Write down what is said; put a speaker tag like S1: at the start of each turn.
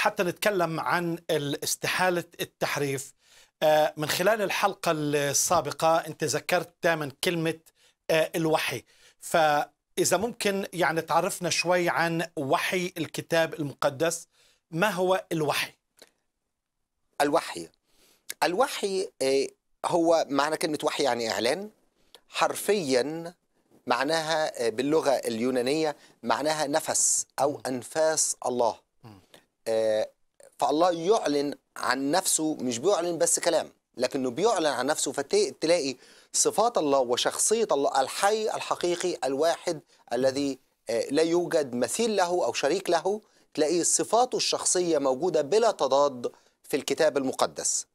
S1: حتى نتكلم عن استحالة التحريف آه، من خلال الحلقة السابقة أنت ذكرت دائما كلمة آه، الوحي فإذا ممكن يعني تعرفنا شوي عن وحي الكتاب المقدس
S2: ما هو الوحي؟ الوحي الوحي آه، هو معنى كلمة وحي يعني إعلان حرفيا معناها باللغة اليونانية معناها نفس أو أنفاس الله فالله يعلن عن نفسه مش بيعلن بس كلام لكنه بيعلن عن نفسه فتلاقي صفات الله وشخصية الله الحي الحقيقي الواحد الذي آه، لا يوجد مثيل له أو شريك له تلاقي صفاته الشخصية موجودة بلا تضاد في الكتاب المقدس